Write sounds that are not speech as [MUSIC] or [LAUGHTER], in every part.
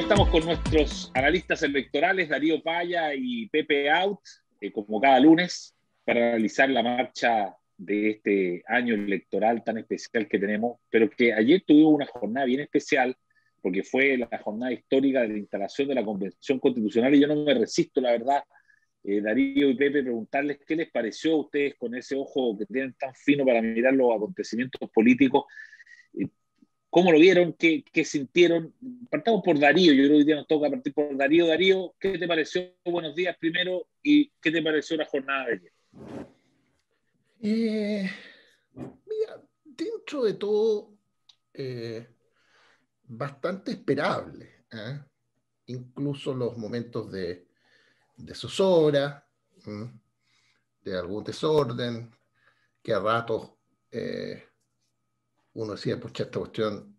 estamos con nuestros analistas electorales, Darío Paya y Pepe Out, eh, como cada lunes, para analizar la marcha de este año electoral tan especial que tenemos, pero que ayer tuvimos una jornada bien especial, porque fue la jornada histórica de la instalación de la Convención Constitucional, y yo no me resisto, la verdad, eh, Darío y Pepe, preguntarles qué les pareció a ustedes con ese ojo que tienen tan fino para mirar los acontecimientos políticos ¿Cómo lo vieron? ¿Qué, sintieron? Partamos por Darío, yo creo que hoy día nos toca partir por Darío. Darío, ¿qué te pareció? Buenos días primero y ¿qué te pareció la jornada de ayer? Eh, mira, dentro de todo, eh, bastante esperable. ¿eh? Incluso los momentos de, de zozobra, de algún desorden, que a ratos eh, uno decía, pucha, esta cuestión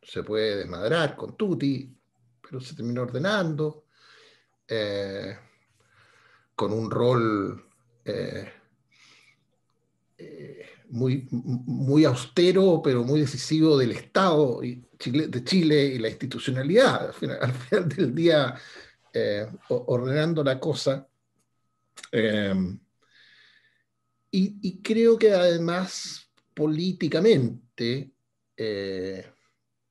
se puede desmadrar con Tuti, pero se terminó ordenando, eh, con un rol eh, eh, muy, muy austero, pero muy decisivo del Estado y de Chile y la institucionalidad, al final, [LAUGHS] del día ordenando la cosa. Em, y creo que además políticamente eh,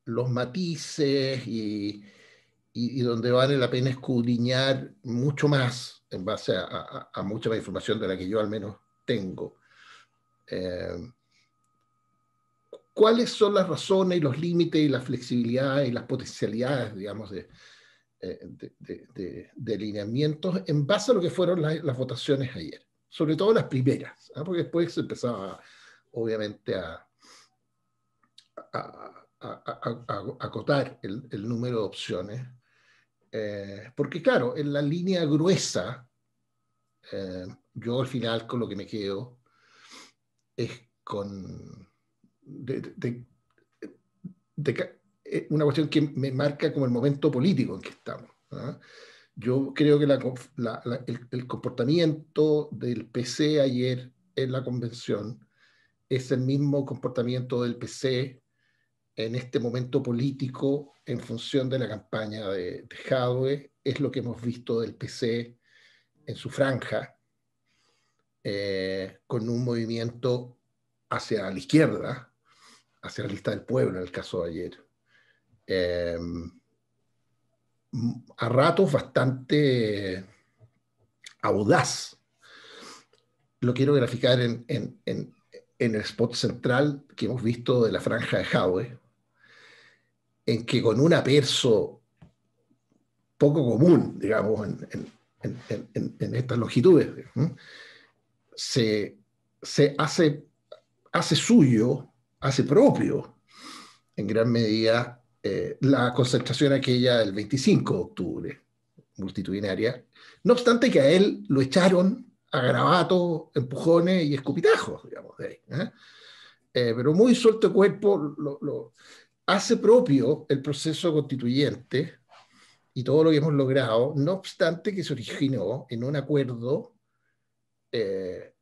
los matices y, y, donde vale la pena escudriñar mucho más en base a, mucha más información de la que yo al menos tengo. Eh, ¿Cuáles son las razones y los límites y las flexibilidades y las potencialidades, digamos, de, eh, de, lineamientos en base a lo que fueron las, votaciones ayer? Sobre todo las primeras, ¿ah? porque después se empezaba, obviamente, a, a, acotar el, número de opciones, eh, porque claro, en la línea gruesa, eh, yo al final con lo que me quedo es con... Eh, una cuestión que me marca como el momento político en que estamos. ¿ah? Yo creo que el, el, comportamiento del PC ayer en la convención es el mismo comportamiento del PC en este momento político en función de la campaña de, de es lo que hemos visto del PC en su franja, eh, con un movimiento hacia la izquierda, hacia la lista del pueblo en el caso de ayer. Em, a ratos bastante audaz. Lo quiero graficar en, el spot central que hemos visto de la franja de Howe, en que con un aperso poco común, digamos, en, estas longitudes, se, se hace, hace suyo, hace propio, en gran medida, eh, la concentración aquella del 25 de octubre, multitudinaria, no obstante que a él lo echaron a garabatos, empujones y escupitajos, digamos, de ahí. ¿eh? Eh, pero muy suelto cuerpo, lo, hace propio el proceso constituyente y todo lo que hemos logrado, no obstante que se originó en un acuerdo eh,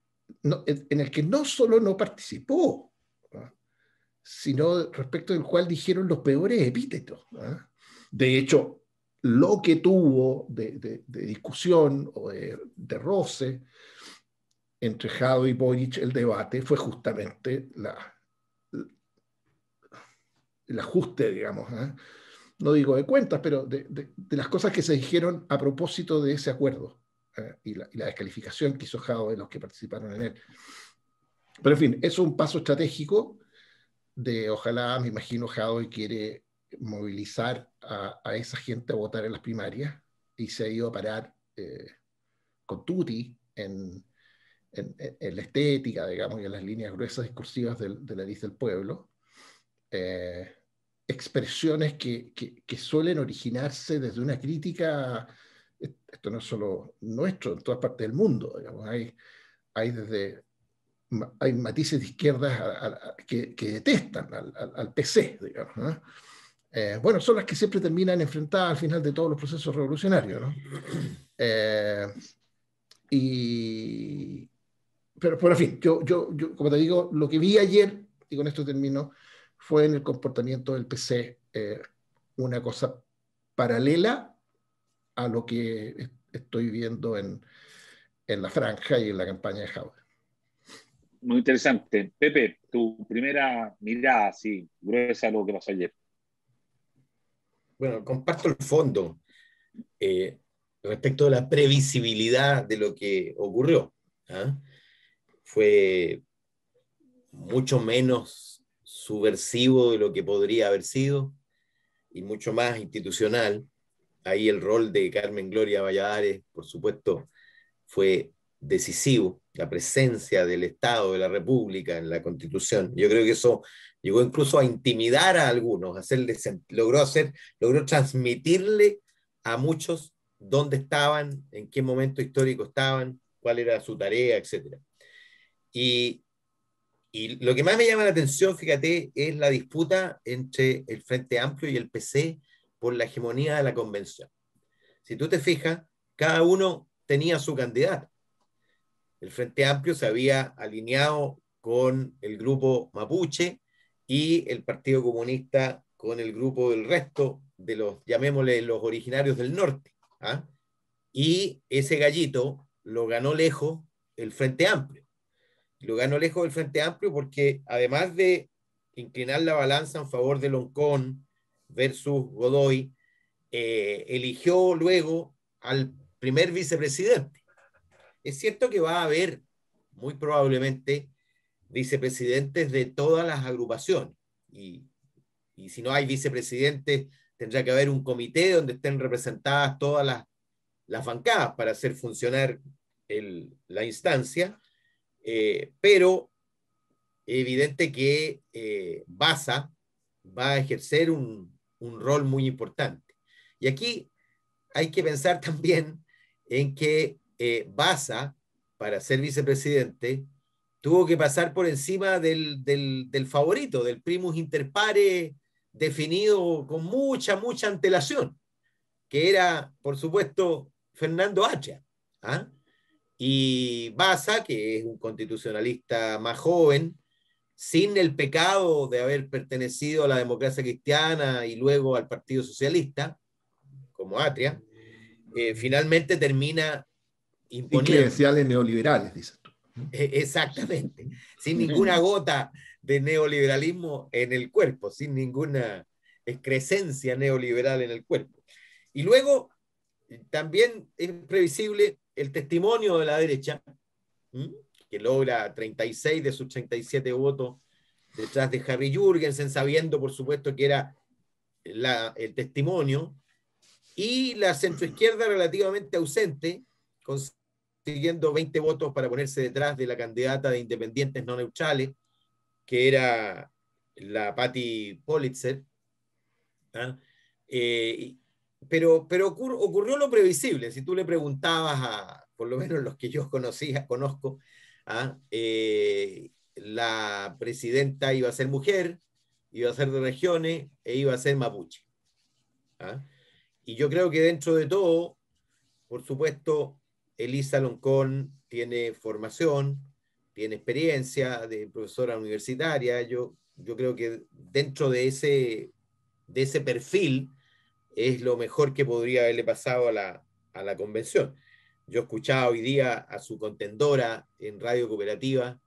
en el que no solo no participó, sino respecto del cual dijeron los peores epítetos. De hecho, lo que tuvo de, discusión o de, roce entre Jado y Boric el debate fue justamente la, el ajuste, digamos, ¿eh? no digo de cuentas, pero de, de, las cosas que se dijeron a propósito de ese acuerdo ¿eh? y, la, y, la, descalificación que hizo Jao de los que participaron en él. Pero en fin, es un paso estratégico de ojalá, me imagino, Jao quiere movilizar a, a, esa gente a votar en las primarias y se ha ido a parar eh, con Tuti en, en, la estética, digamos, y en las líneas gruesas discursivas de, de la lista del pueblo. Eh, expresiones que, suelen originarse desde una crítica, esto no es solo nuestro, en todas partes del mundo, hay, desde hay matices de izquierdas que, detestan al, PC, digamos. Eh, bueno, son las que siempre terminan enfrentadas al final de todos los procesos revolucionarios. Eh, y, pero, por en fin, yo, yo, yo, como te digo, lo que vi ayer, y con esto termino, fue en el comportamiento del PC eh, una cosa paralela a lo que estoy viendo en, la franja y en la campaña de Java. Muy interesante. Pepe, tu primera mirada sí gruesa lo que pasó ayer. Bueno, comparto el fondo eh, respecto de la previsibilidad de lo que ocurrió. ¿ah? Fue mucho menos subversivo de lo que podría haber sido y mucho más institucional. Ahí el rol de Carmen Gloria Valladares, por supuesto, fue decisivo, la presencia del Estado, de la República en la Constitución. Yo creo que eso llegó incluso a intimidar a algunos, logró, hacer, logró transmitirle a muchos dónde estaban, en qué momento histórico estaban, cuál era su tarea, etc. Y, y lo que más me llama la atención, fíjate, es la disputa entre el Frente Amplio y el PC por la hegemonía de la convención. Si tú te fijas, cada uno tenía su candidato. El Frente Amplio se había alineado con el grupo mapuche y el Partido Comunista con el grupo del resto de los, llamémosle, los originarios del norte. ¿ah? Y ese gallito lo ganó lejos el Frente Amplio lo ganó lejos del Frente Amplio porque además de inclinar la balanza en favor de Loncón versus Godoy, eh, eligió luego al primer vicepresidente. Es cierto que va a haber muy probablemente vicepresidentes de todas las agrupaciones y, si no hay vicepresidentes tendrá que haber un comité donde estén representadas todas las, las bancadas para hacer funcionar el, la instancia eh, pero evidente que eh, Baza va a ejercer un, un, rol muy importante. Y aquí hay que pensar [LAUGHS] también en que eh, Baza, para ser vicepresidente, tuvo que pasar por encima del, del, favorito, del primus inter pares definido con mucha, mucha antelación, que era, por supuesto, Fernando Hacha. ¿ah? Y Baza, que es un constitucionalista más joven, sin el pecado de haber pertenecido a la democracia cristiana y luego al Partido Socialista, como Atria, eh, finalmente termina imponiendo... credenciales neoliberales, dices tú. E-, exactamente, sin ninguna gota de neoliberalismo en el cuerpo, sin ninguna excrescencia neoliberal en el cuerpo. Y luego, también es previsible el testimonio de la derecha, que logra 36 de sus 37 votos detrás de Harry Jürgensen, sabiendo por supuesto que era el testimonio, y la centroizquierda relativamente ausente, consiguiendo 20 votos para ponerse detrás de la candidata de independientes no neutrales, que era la Patti Politzer. ¿Ah? Eh, pero, pero ocurrió lo previsible. Si tú le preguntabas a, por lo menos los que yo conocía, conozco, ¿ah? eh, la presidenta iba a ser mujer, iba a ser de regiones e iba a ser mapuche. ¿ah? Y yo creo que dentro de todo, por supuesto, Elisa Loncón tiene formación, tiene experiencia de profesora universitaria. Yo, yo creo que dentro de ese, de ese perfil, es lo mejor que podría haberle pasado a la, a la convención. Yo escuchaba hoy día a su contendora en Radio Cooperativa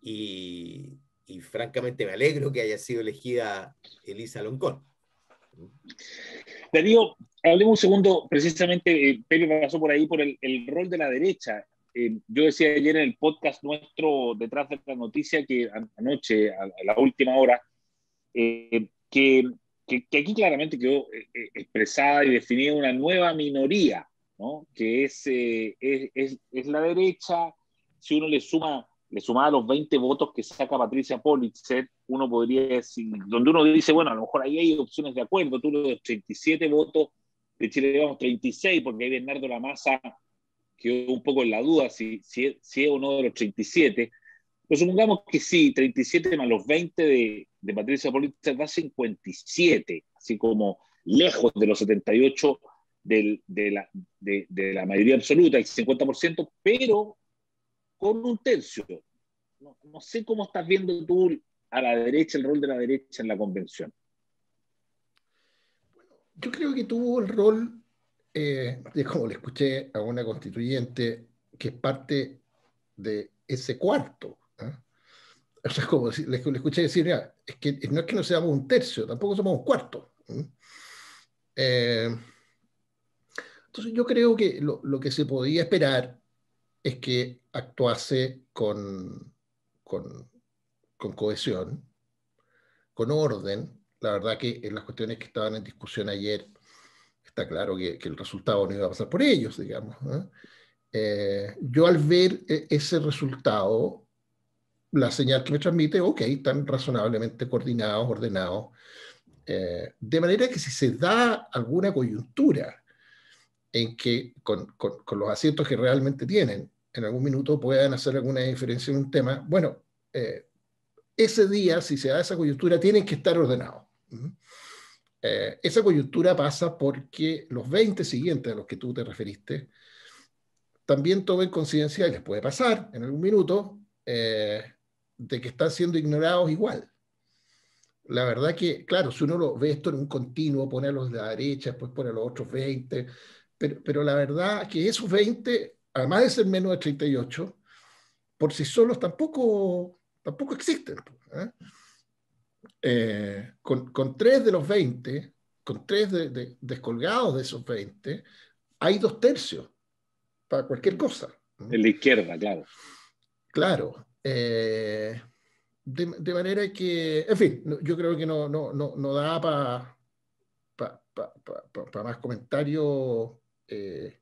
y, francamente me alegro que haya sido elegida Elisa Loncón. digo hablemos un segundo, precisamente, eh, Pedro pasó por ahí por el, el rol de la derecha. Eh, yo decía ayer en el podcast nuestro, detrás de la noticia, que anoche, a, la última hora, eh, que que, aquí claramente quedó eh, eh, expresada y definida una nueva minoría, que eh, es, es, la derecha. Si uno le suma le sumaba los 20 votos que saca Patricia Politzer, uno podría decir, donde uno dice, bueno, a lo mejor ahí hay opciones de acuerdo, tú los 37 votos de Chile digamos 36, porque ahí Bernardo Lamassa quedó un poco en la duda si, si, si es o de los 37, pero supongamos que sí, 37 más los 20 de, de Patricia política da 57, así como lejos de los 78 de, la, de, la, mayoría absoluta, el 50%, pero con un tercio. No, sé cómo estás viendo tú a la derecha, el rol de la derecha en la convención. Yo creo que tuvo el rol, eh, como le escuché a una constituyente, que es parte de ese cuarto. ¿ah? O sea, es como decir, le, escuché decir, es que no es que no seamos un tercio, tampoco somos un cuarto. Eh, entonces yo creo que lo, lo, que se podía esperar es que actuase con, con, con cohesión, con orden. La verdad que en las cuestiones que estaban en discusión ayer está claro que, el resultado no iba a pasar por ellos, digamos. Eh, yo al ver eh, ese resultado, la señal que me transmite, ok, están razonablemente coordinados, ordenados. Eh, de manera que si se da alguna coyuntura en que con, con, los asientos que realmente tienen, en algún minuto puedan hacer alguna diferencia en un tema, bueno, eh, ese día, si se da esa coyuntura, tienen que estar ordenados. Eh, esa coyuntura pasa porque los 20 siguientes a los que tú te referiste también tomen conciencia, y les puede pasar en algún minuto, eh, de que están siendo ignorados igual. La verdad que, claro, si uno lo ve esto en un continuo, pone a los de la derecha, después pone a los otros 20, pero, pero la verdad que esos 20, además de ser menos de 38, por sí solos tampoco, tampoco existen. ¿eh? Eh, con, con, tres de los 20, con tres descolgados de esos 20, hay dos tercios para cualquier cosa. De la izquierda, claro. Claro. Eh, de, manera que, en fin, yo creo que no, no, no, no da para para más comentarios. Eh,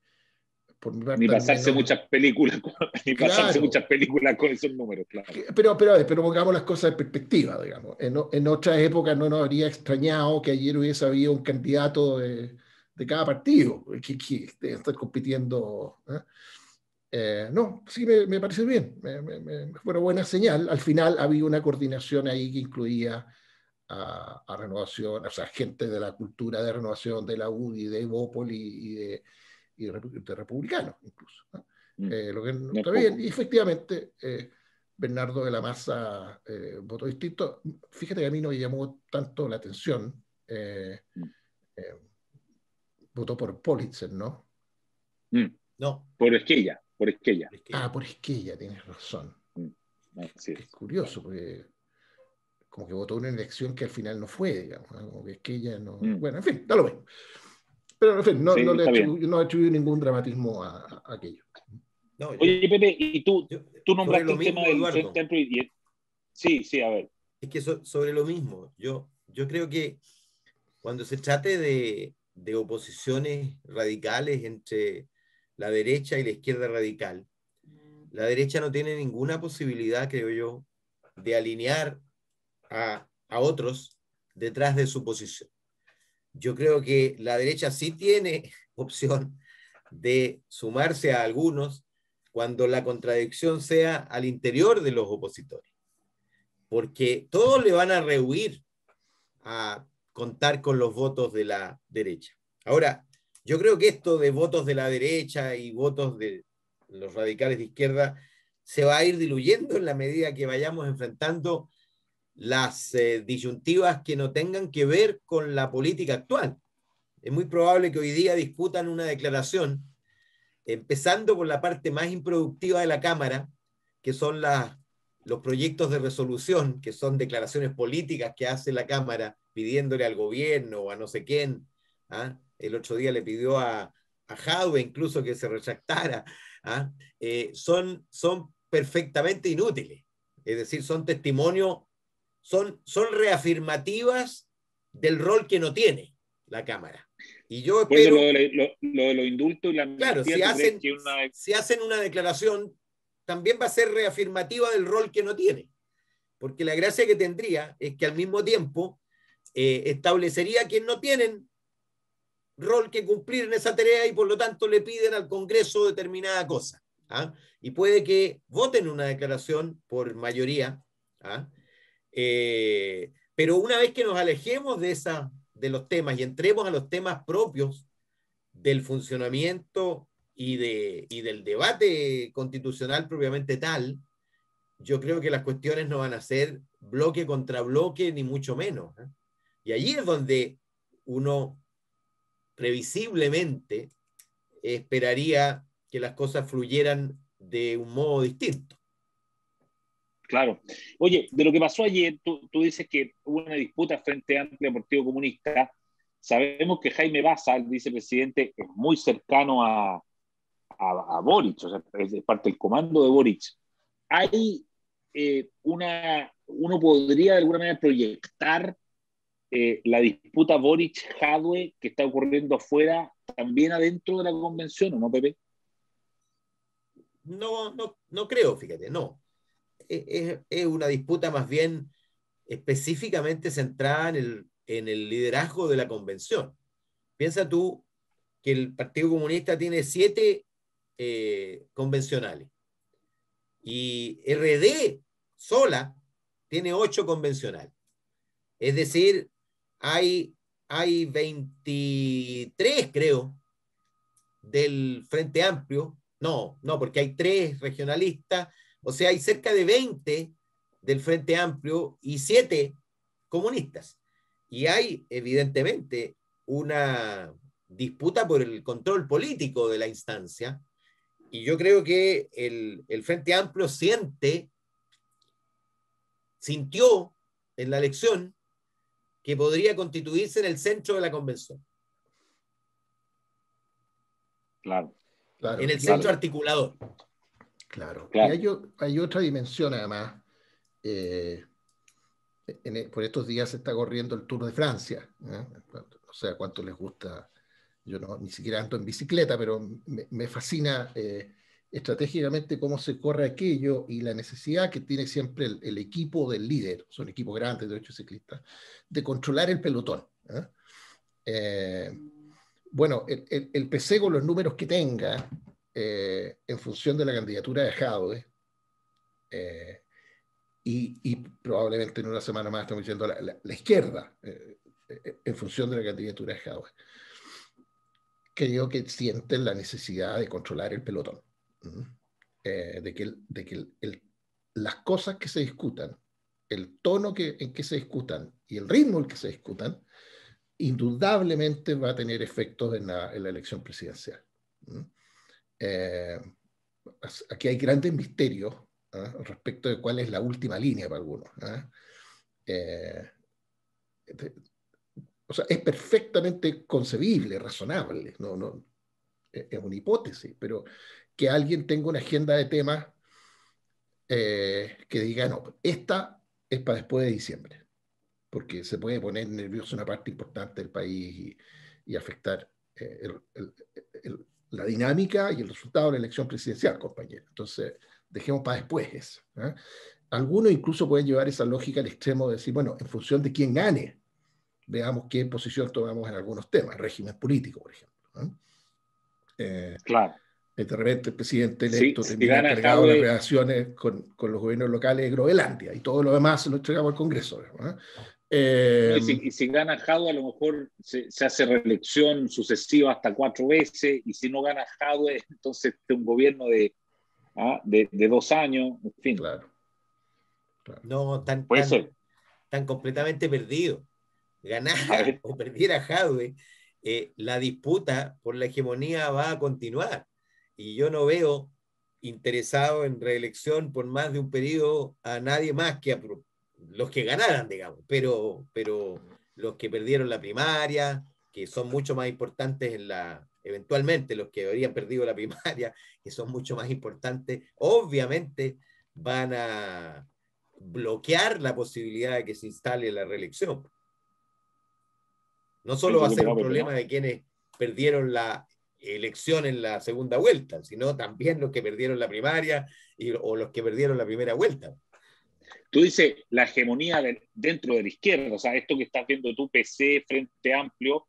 [LAUGHS] ni pasarse muchas películas con, ni muchas películas con esos números claro pero pero pero pongamos las cosas en perspectiva digamos en, en, otras épocas no nos habría extrañado que ayer hubiese habido un candidato de, de cada partido que, que, compitiendo ¿eh? Eh, no, sí me, parece bien, me, fue una buena señal. Al final había una coordinación ahí que incluía a, Renovación, o sea, gente de la cultura de Renovación, de la UDI, de Evópoli y de, y Republicanos incluso. Mm. Eh, lo que no está bien. Y efectivamente, eh, Bernardo de la Maza votó distinto. Fíjate que a mí no me llamó tanto la atención. Mm. votó por Politzer, ¿no? Mm. No. Por Esquilla por Esquella. Ah, por Esquella, tienes razón. Mm, es. curioso, porque como que votó una elección que al final no fue, digamos, como que Esquella no... Mm. Bueno, en fin, da lo mismo. Pero en fin, no, no le atribuyo, no ningún dramatismo a, aquello. Oye, Pepe, y tú, tú nombraste el tema del Eduardo. Y... Sí, sí, a ver. Es que sobre lo mismo, yo, yo creo que cuando se trate de, de oposiciones radicales entre la derecha y la izquierda radical, la derecha no tiene ninguna posibilidad, creo yo, de alinear a, otros detrás de su posición. Yo creo que la derecha sí tiene [LAUGHS] opción de sumarse a algunos cuando la contradicción sea al interior de los opositores, porque todos le van a rehuir a contar con los votos de la derecha. Ahora, yo creo que esto de votos de la derecha y votos de los radicales de izquierda se va a ir diluyendo en la medida que vayamos enfrentando las eh, disyuntivas que no tengan que ver con la política actual. Es muy probable que hoy día discutan una declaración, empezando por la parte más improductiva de la Cámara, que son los proyectos de resolución, que son declaraciones políticas que hace la Cámara pidiéndole al gobierno o a no sé quién ¿ah? el otro día le pidió a, a incluso que se retractara, ¿ah? eh, son, son perfectamente inútiles. Es decir, son testimonios, son, son reafirmativas del rol que no tiene la Cámara. Y yo espero... lo, de lo, indulto y la Claro, si hacen, una... declaración, también va a ser reafirmativa del rol que no tiene. Porque la gracia que tendría es que al mismo tiempo eh, establecería que no tienen rol que cumplir en esa tarea y por lo tanto le piden al Congreso determinada cosa. ¿ah? Y puede que voten una declaración por mayoría, ¿ah? eh, pero una vez que nos alejemos de, esa, de los temas y entremos a los temas propios del funcionamiento y, de, del debate constitucional propiamente tal, yo creo que las cuestiones no van a ser bloque contra bloque, ni mucho menos. ¿eh? Y allí es donde uno previsiblemente esperaría que las cosas fluyeran de un modo distinto. Claro. Oye, de lo que pasó ayer, tú, dices que hubo una disputa frente Amplio al Partido Comunista. Sabemos que Jaime Baza, el vicepresidente, es muy cercano a, a, Boric, o sea, es, parte del comando de Boric. Hay eh, una, uno podría de alguna manera proyectar eh, la disputa Boric-Hadwe que está ocurriendo afuera, también adentro de la convención, ¿o no, Pepe? No, no, creo, fíjate, no. E, es, una disputa más bien específicamente centrada en el, liderazgo de la convención. Piensa tú que el Partido Comunista tiene siete eh, convencionales y RD sola tiene ocho convencionales. Es decir, hay, hay 23, creo, del Frente Amplio. No, no, porque hay tres regionalistas. O sea, hay cerca de 20 del Frente Amplio y 7 comunistas. Y hay, evidentemente, una disputa por el control político de la instancia. Y yo creo que el, el Frente Amplio siente, sintió en la elección que podría constituirse en el centro de la convención. Claro. en el centro articulador. Claro. Y hay, otra dimensión además. Eh, e, por estos días se está corriendo el Tour de Francia. ¿eh? O sea, cuánto les gusta. Yo no, ni siquiera ando en bicicleta, pero me, fascina eh, estratégicamente cómo se corre aquello y la necesidad que tiene siempre el, equipo del líder, son equipos grandes de ocho ciclistas, de controlar el pelotón. ¿eh? Eh, bueno, el, el, PC con los números que tenga eh, en función de la candidatura de Jadwe, y, probablemente en una semana más estamos diciendo la, izquierda, en función de la candidatura de Jadwe, creo que sienten la necesidad de controlar el pelotón. Eh, de que, de que las cosas que se discutan, el tono que, en que se discutan y el ritmo en que se discutan, indudablemente va a tener efectos en la, elección presidencial. Eh, aquí hay grandes misterios ¿ah? respecto de cuál es la última línea para algunos. ¿ah? Eh, este, o sea, es perfectamente concebible, razonable, no, e, es una hipótesis, pero que alguien tenga una agenda de temas eh, que diga, no, esta es para después de diciembre, porque se puede poner nervioso una parte importante del país y, afectar eh, la dinámica y el resultado de la elección presidencial, compañero. Entonces, dejemos para después eso. ¿eh? Algunos incluso pueden llevar esa lógica al extremo de decir, bueno, en función de quién gane, veamos qué posición tomamos en algunos temas, régimen político, por ejemplo. claro de repente el presidente electo sí, de las relaciones con, con, los gobiernos locales de Groenlandia y todo lo demás lo entregamos al Congreso. Eh, y, si, gana Jadwe, a lo mejor se, hace reelección sucesiva hasta cuatro veces, y si no gana Jadwe, [LAUGHS] entonces este, un gobierno ¿ah? de, de, dos años, en fin. Claro. No, tan, tan, completamente perdido. Ganar o perdiera Jadwe, eh, la disputa por la hegemonía va a continuar y yo no veo interesado en reelección por más de un periodo a nadie más que a los que ganaran, digamos, pero, pero los que perdieron la primaria, que son mucho más importantes en la, eventualmente los que habrían perdido la primaria, [LAUGHS] que son mucho más importantes, obviamente van a bloquear la posibilidad de que se instale la reelección. No solo va a ser un problema de quienes perdieron la elección en la segunda vuelta, sino también los que perdieron la primaria o los que perdieron la primera vuelta. Tú dices la hegemonía dentro de la izquierda, o sea, esto que estás viendo tú, PC, Frente Amplio,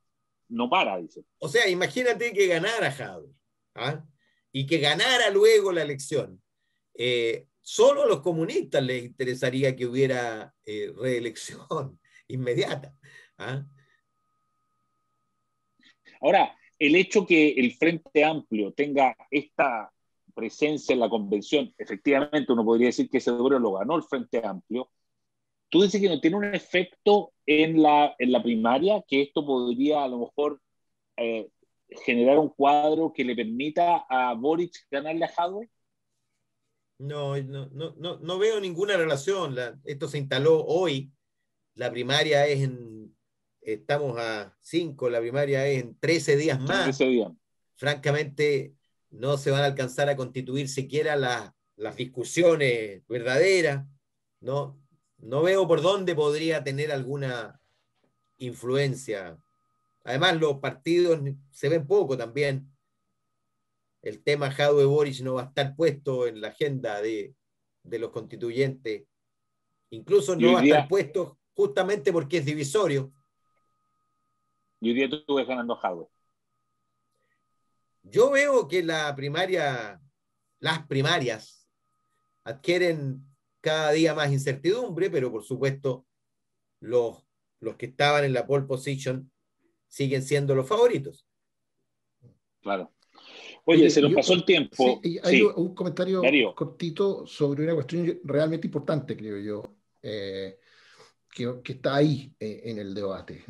no para, dice. O sea, imagínate que ganara Javier, ¿ah? y que ganara luego la elección. Eh, solo a los comunistas les interesaría que hubiera eh, reelección [LAUGHS] inmediata. ¿ah? Ahora, el hecho que el Frente Amplio tenga esta presencia en la convención, efectivamente uno podría decir que ese duro lo ganó el Frente Amplio, tú dices que no tiene un efecto en la, primaria, que esto podría a lo mejor eh, generar un cuadro que le permita a Boric ganarle a Hadwe? No, no, no, no, veo ninguna relación. esto se instaló hoy. La primaria es en estamos a 5, la primaria es en 13 días más. Francamente, no se van a alcanzar a constituir siquiera las, discusiones verdaderas. No, no veo por dónde podría tener alguna influencia. Además, los partidos se ven poco también. El tema Jadwe Boric no va a estar puesto en la agenda de, de los constituyentes. Incluso no va a estar puesto justamente porque es divisorio. Y hoy día tú ves ganando hardware. Yo veo que la primaria, las primarias adquieren cada día más incertidumbre, pero por supuesto los, los que estaban en la pole position siguen siendo los favoritos. Claro. Oye, se nos pasó el tiempo. Sí, hay un comentario cortito sobre una cuestión realmente importante, creo yo, eh, que, está ahí eh, en el debate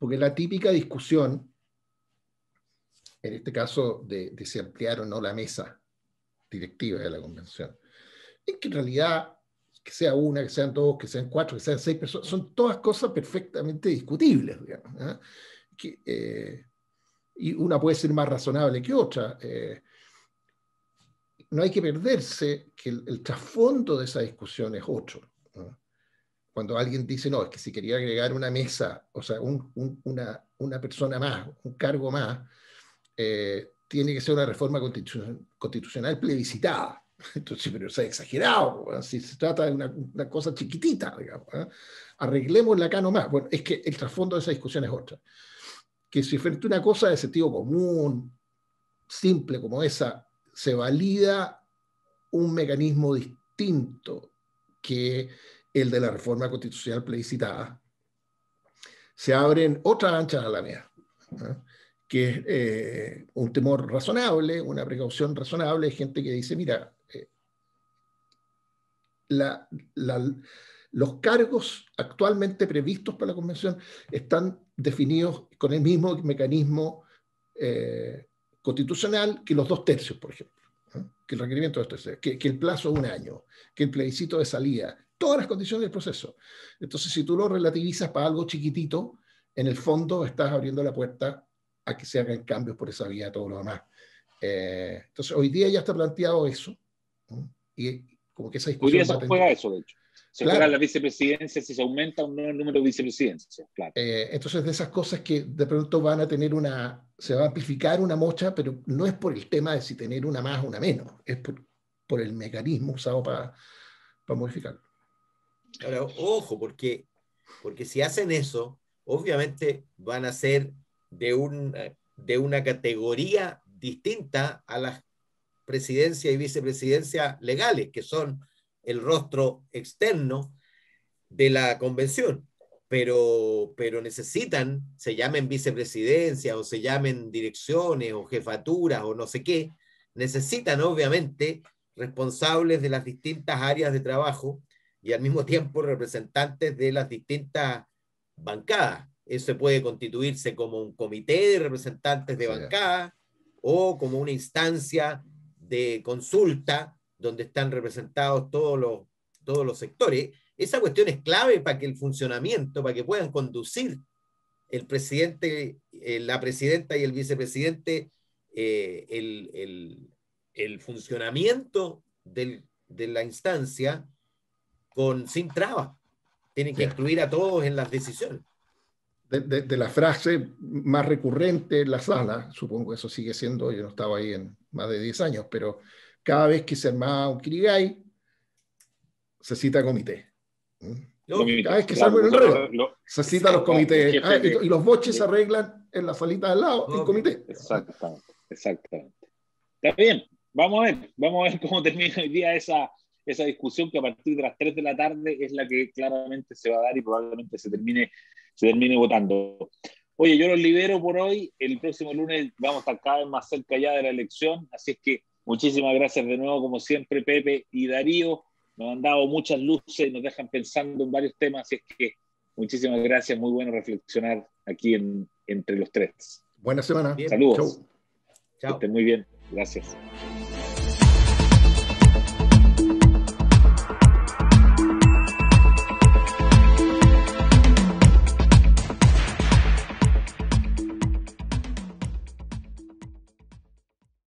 porque la típica discusión, en este caso de, si ampliar o no la mesa directiva de la convención, es que en realidad que sea una, que sean dos, que sean cuatro, que sean seis personas, son todas cosas perfectamente discutibles, ¿eh? Eh, y una puede ser más razonable que otra. Eh. no hay que perderse que el, trasfondo de esa discusión es otro cuando alguien dice, no, es que si quería agregar una mesa, o sea, una, persona más, un cargo más, eh, tiene que ser una reforma constitucional, plebiscitada. [LAUGHS] Entonces, pero se ha exagerado, si se trata de una, cosa chiquitita, digamos. la ¿eh? Arreglémosla acá nomás. Bueno, es que el trasfondo de esa discusión es otra. Que si frente a una cosa de sentido común, simple como esa, se valida un mecanismo distinto que el de la reforma constitucional plebiscitada, se abren otras anchas la media, que es eh, un temor razonable, una precaución razonable hay gente que dice, mira, eh, los cargos actualmente previstos para la Convención están definidos con el mismo mecanismo eh, constitucional que los dos tercios, por ejemplo, que el requerimiento de dos tercios, que, el plazo de un año, que el plebiscito de salida, todas las condiciones del proceso. Entonces, si tú lo relativizas para algo chiquitito, en el fondo estás abriendo la puerta a que se hagan cambios por esa vía, todo lo demás. Eh, entonces, hoy día ya está planteado eso. Y como que esa discusión. Hoy día se eso, de hecho. Se claro. la vicepresidencia, si se aumenta un el número de vicepresidencias. Claro. Eh, entonces, de esas cosas que de pronto van a tener una. Se va a amplificar una mocha, pero no es por el tema de si tener una más o una menos, es por, el mecanismo usado para, para modificarlo. Ahora, ojo, porque, porque si hacen eso, obviamente van a ser de una, de una categoría distinta a las presidencias y vicepresidencias legales, que son el rostro externo de la convención. Pero, pero necesitan, se llamen vicepresidencias o se llamen direcciones o jefaturas o no sé qué, necesitan obviamente responsables de las distintas áreas de trabajo y al mismo tiempo representantes de las distintas bancadas. Eso puede constituirse como un comité de representantes de bancada o como una instancia de consulta donde están representados todos los, todos los sectores. Esa cuestión es clave para que el funcionamiento, para que puedan conducir el presidente, eh, la presidenta y el vicepresidente eh, el, funcionamiento de la instancia con, sin trabas. Tienen que incluir a todos en las decisiones. De, la frase más recurrente en la sala, supongo que eso sigue siendo, yo no estaba ahí en más de 10 años, pero cada vez que se armaba un kirigay, se cita ¿Mm? comité. cada vez que salgo en el ruedo, se cita los comités. Ah, y, los boches se arreglan en la salita al lado, en comité. Exactamente, exactamente. Está bien, vamos a ver, vamos a ver cómo termina hoy día esa esa discusión que a partir de las 3 de la tarde es la que claramente se va a dar y probablemente se termine, se termine votando. Oye, yo los libero por hoy. El próximo lunes vamos a estar cada vez más cerca ya de la elección. Así es que muchísimas gracias de nuevo, como siempre, Pepe y Darío. Nos han dado muchas luces y nos dejan pensando en varios temas. Así es que muchísimas gracias. Muy bueno reflexionar aquí entre los tres. Buena semana. Saludos. Chau. muy bien. Gracias.